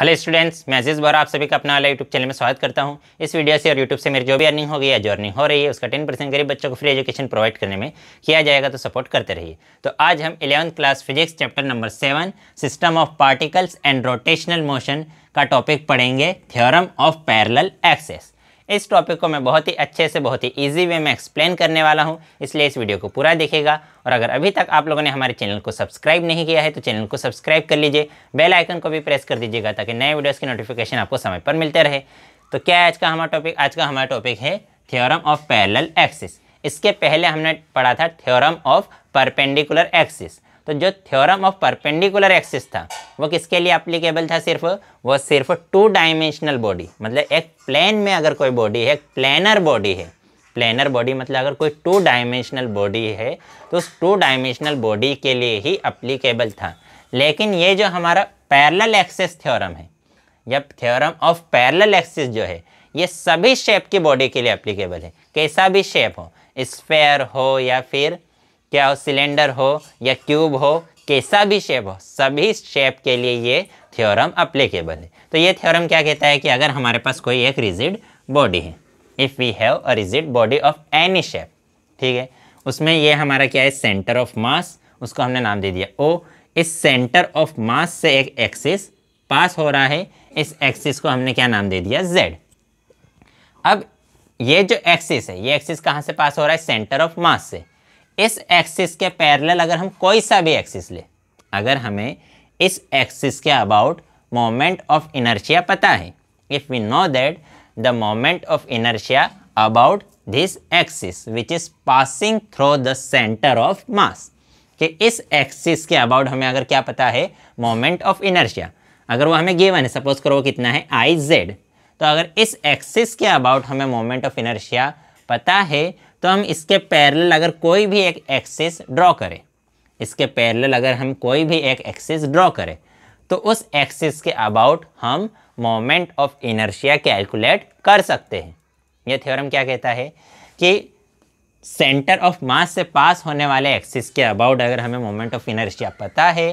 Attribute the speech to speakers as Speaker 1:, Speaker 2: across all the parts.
Speaker 1: Hello students मैं अजीज़ आप सभी का अपना वाला यूट्यूब चैनल में स्वागत करता हूं इस वीडियो से और यूट्यूब से मेरी जो भी अर्निंग होगी या जो अर्निंग हो रही है उसका टेन परसेंट गरीब बच्चों को फ्री एजुकेशन प्रोवाइड करने में किया जाएगा तो सपोर्ट करते रहिए तो आज हम eleventh class physics chapter number seven system of particles and rotational motion का टॉपिक पढ़ेंगे थियोरम ऑफ पैरल एक्सेस इस टॉपिक को मैं बहुत ही अच्छे से बहुत ही ईजी वे में एक्सप्लेन करने वाला हूँ इसलिए इस वीडियो को पूरा देखेगा और अगर अभी तक आप लोगों ने हमारे चैनल को सब्सक्राइब नहीं किया है तो चैनल को सब्सक्राइब कर लीजिए बेल आइकन को भी प्रेस कर दीजिएगा ताकि नए वीडियोज़ की नोटिफिकेशन आपको समय पर मिलते रहे तो क्या आज का हमारा टॉपिक आज का हमारा टॉपिक है थियोरम ऑफ पैरल एक्सिस इसके पहले हमने पढ़ा था थियोरम ऑफ परपेंडिकुलर एक्सिस तो जो थ्योरम ऑफ परपेंडिकुलर एक्सिस था वो किसके लिए अप्लीकेबल था सिर्फ वो सिर्फ टू डायमेंशनल बॉडी मतलब एक प्लेन में अगर कोई बॉडी है एक प्लेनर बॉडी है प्लेनर बॉडी मतलब अगर कोई टू डायमेंशनल बॉडी है तो उस टू डायमेंशनल बॉडी के लिए ही अप्लीकेबल था लेकिन ये जो हमारा पैरल एक्सेस थ्योरम है या थ्योरम ऑफ पैरल एक्सेस जो है ये सभी शेप की बॉडी के लिए अप्लीकेबल है कैसा भी शेप हो स्पेयर हो या फिर क्या वो सिलेंडर हो या क्यूब हो कैसा भी शेप हो सभी शेप के लिए ये थ्योरम अप्लीकेबल है तो ये थ्योरम क्या कहता है कि अगर हमारे पास कोई एक रिजिड बॉडी है if we have a rigid body of any shape ठीक है उसमें ये हमारा क्या है सेंटर ऑफ मास उसको हमने नाम दे दिया ओ इस सेंटर ऑफ मास से एक एक्सिस पास हो रहा है इस एक्सिस को हमने क्या नाम दे दिया जेड अब ये जो एक्सिस है ये एक्सिस कहाँ से पास हो रहा है सेंटर ऑफ मास से इस एक्सिस के पैरेलल अगर हम कोई सा भी एक्सिस ले अगर हमें इस एक्सिस के अबाउट मोमेंट ऑफ इनर्शिया पता है if we know that the moment of inertia about this axis which is passing through the centre of mass कि इस एक्सिस के अबाउट हमें अगर क्या पता है मोमेंट ऑफ इनर्शिया अगर वो हमें गिवन है सपोज करो वो कितना है आई जेड तो अगर इस एक्सिस के अबाउट हमें मोमेंट ऑफ इनर्शिया पता है तो हम इसके पैरेलल अगर कोई भी एक एक्सिस ड्रॉ करें इसके पैरेलल अगर हम कोई भी एक एक्सिस ड्रॉ करें तो उस एक्सिस के अबाउट हम मोमेंट ऑफ इनर्शिया कैलकुलेट कर सकते हैं यह थ्योरम क्या कहता है कि सेंटर ऑफ मास से पास होने वाले एक्सिस के अबाउट अगर हमें मोमेंट ऑफ इनर्शिया पता है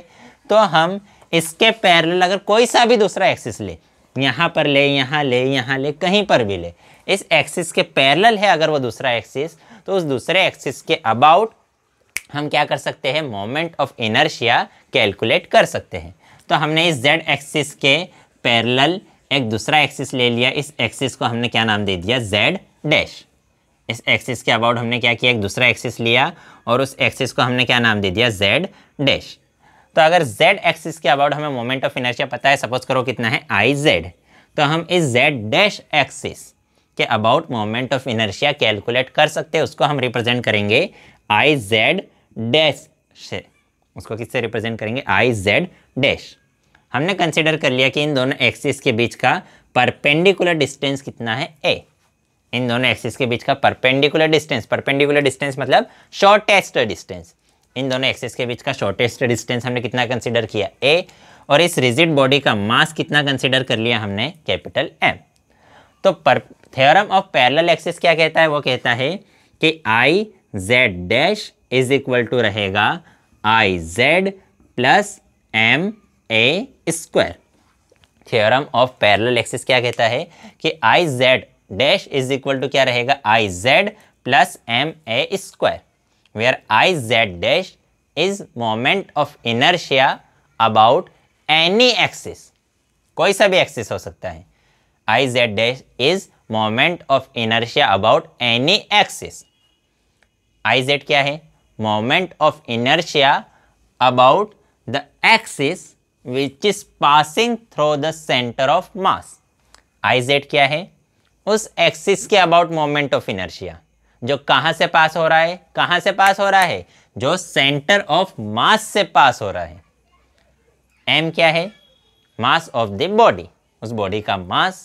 Speaker 1: तो हम इसके पैरेलल अगर कोई सा भी दूसरा एक्सिस ले यहाँ पर ले यहाँ ले यहाँ ले कहीं पर भी ले इस एक्सिस के पैरल है अगर वो दूसरा एक्सिस तो उस दूसरे एक्सिस के अबाउट हम क्या कर सकते हैं मोमेंट ऑफ इनर्शिया कैलकुलेट कर सकते हैं तो हमने इस जेड एक्सिस के पैरल एक दूसरा एक्सिस ले लिया इस एक्सिस को हमने क्या नाम दे दिया जेड डैश इस एक्सिस के अबाउट हमने क्या किया एक दूसरा एक्सिस लिया और उस एक्सिस को हमने क्या नाम दे दिया जेड डैश तो अगर जेड एक्सिस के अबाउट हमें मोमेंट ऑफ इनर्शिया पता है सपोज करो कितना है आई जेड तो हम इस जेड डैश एक्सिस के about moment of inertia calculate कर सकते हैं उसको हम रिप्रेजेंट करेंगे आई जेड डैश से उसको किससे रिप्रेजेंट करेंगे आई जेड डैश हमने कंसिडर कर लिया कि इन दोनों एक्सिस के बीच का परपेंडिकुलर डिस्टेंस कितना है ए इन दोनों एक्सिस के बीच का परपेंडिकुलर डिस्टेंस परपेंडिकुलर डिस्टेंस मतलब शॉर्टेस्ट डिस्टेंस इन दोनों एक्सेस के बीच का शॉर्टेस्ट डिस्टेंस हमने कितना कंसिडर किया ए और इस रिजिड बॉडी का मास कितना कंसिडर कर लिया हमने कैपिटल एम तो पर थेरम ऑफ पैरल एक्सेस क्या कहता है वो कहता है कि I Z dash is equal to रहेगा I Z plus M A square theorem of parallel axes क्या कहता है कि I Z dash is equal to क्या रहेगा I Z plus M A square where I Z dash is moment of inertia about any axis कोई सा भी axis हो सकता है I Z dash is moment of inertia about any axis I Z क्या है moment of inertia about the axis which is passing through the centre of mass I Z क्या है उस एक्सिस के अबाउट मोमेंट ऑफ इनर्शिया जो कहाँ से पास हो रहा है कहाँ से पास हो रहा है जो सेंटर ऑफ मास से पास हो रहा है एम क्या है मास ऑफ द बॉडी उस बॉडी का मास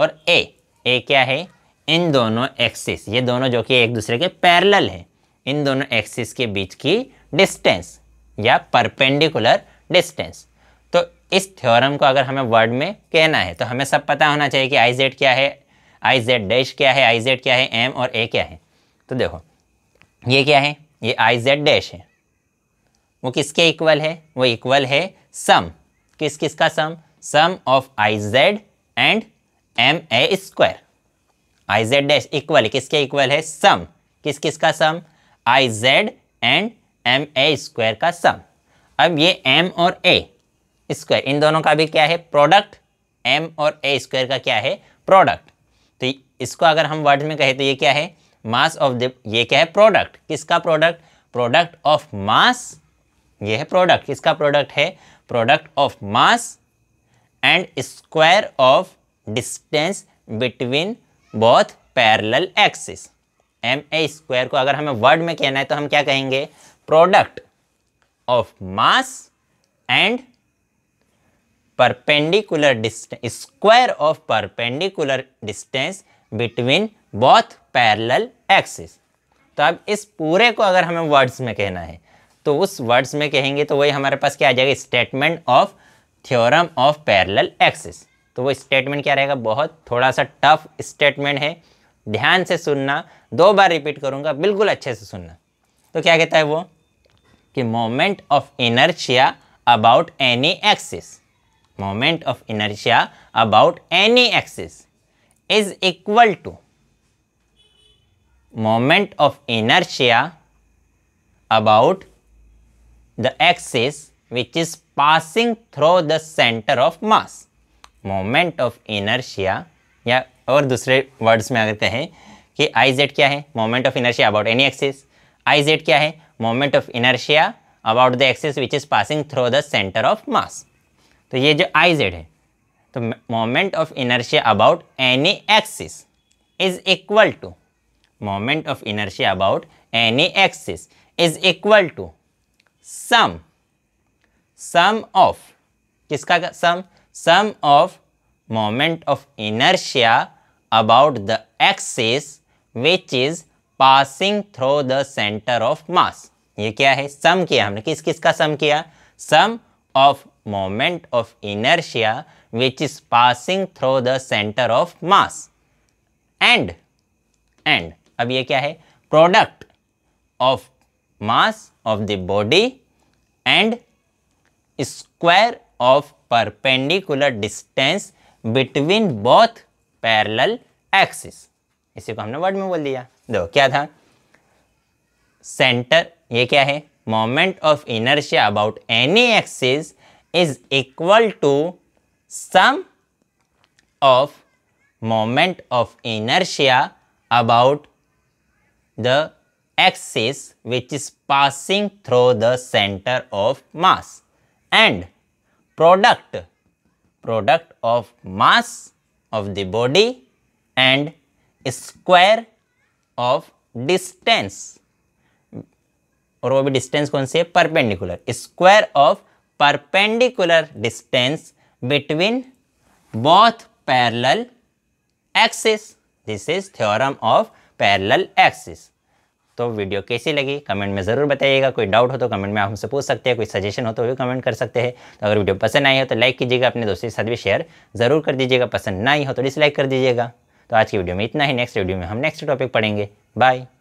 Speaker 1: और ए ए क्या है इन दोनों एक्सिस ये दोनों जो कि एक दूसरे के पैरेलल हैं इन दोनों एक्सिस के बीच की डिस्टेंस या परपेंडिकुलर डिस्टेंस तो इस थ्योरम को अगर हमें वर्ड में कहना है तो हमें सब पता होना चाहिए कि आई जेड क्या है आई जेड डैश क्या है आई जेड क्या है एम और ए क्या है तो देखो ये क्या है ये आई जेड डैश है वो किसके इक्वल है वो इक्वल है सम किस किस का sum sum of I Z and M A square I Z dash equal किसके इक्वल है सम किस किस का sum I Z and M A square का सम अब ये एम और ए स्क्वायर इन दोनों का भी क्या है प्रोडक्ट एम और ए स्क्वायर का क्या है प्रोडक्ट तो इसको अगर हम वर्ड में कहें तो ये क्या है मास ऑफ द ये क्या है प्रोडक्ट किसका प्रोडक्ट प्रोडक्ट ऑफ मास ये है प्रोडक्ट किसका प्रोडक्ट है product of mass and square of distance between both parallel axis M A square को अगर हमें वर्ड में कहना है तो हम क्या कहेंगे product of mass and perpendicular distance square of perpendicular distance between both parallel axis तो अब इस पूरे को अगर हमें वर्ड्स में कहना है तो उस वर्ड्स में कहेंगे तो वही हमारे पास क्या आ जाएगा statement of theorem of parallel axis तो वो स्टेटमेंट क्या रहेगा बहुत थोड़ा सा टफ स्टेटमेंट है ध्यान से सुनना दो बार रिपीट करूँगा बिल्कुल अच्छे से सुनना तो क्या कहता है वो कि moment of inertia about any axis moment of inertia about any axis is equal to moment of inertia about the axis which is passing through the centre of mass moment of inertia या और दूसरे words में आ अगर हैं कि I Z क्या है moment of inertia about any axis I Z क्या है moment of inertia about the axis which is passing through the centre of mass तो ये जो आई जेड है तो moment of inertia about any axis is equal to moment of inertia about any axis is equal to sum sum of किसका का sum sum of moment of inertia about the axis which is passing through the center of mass ये क्या है sum किया हमने किस किस का sum किया sum of moment of inertia which is passing through the center of mass and and अब ये क्या है product of mass of the body and square of perpendicular distance between both parallel axis इसी को हमने word में बोल दिया देखो क्या था सेंटर ये क्या है moment of inertia about any axis is equal to sum of moment of inertia about the axis which is passing through the center of mass and product product of mass of the body and square of distance or वो भी distance कौन perpendicular square of perpendicular distance between both parallel axis. This is theorem of parallel axis तो video कैसी लगी comment में ज़रूर बताइएगा कोई डाउट हो तो कमेंट में आप हमसे पूछ सकते हैं कोई सजेशन हो तो भी कमेंट कर सकते हैं तो अगर वीडियो पसंद आई हो तो लाइक कीजिएगा अपने दोस्तों के साथ भी शेयर ज़रूर कर दीजिएगा पसंद ना ही हो तो डिसलाइक कर दीजिएगा तो आज की वीडियो में इतना ही नेक्स्ट वीडियो में हम नेक्स्ट टॉपिक पढ़ेंगे बाय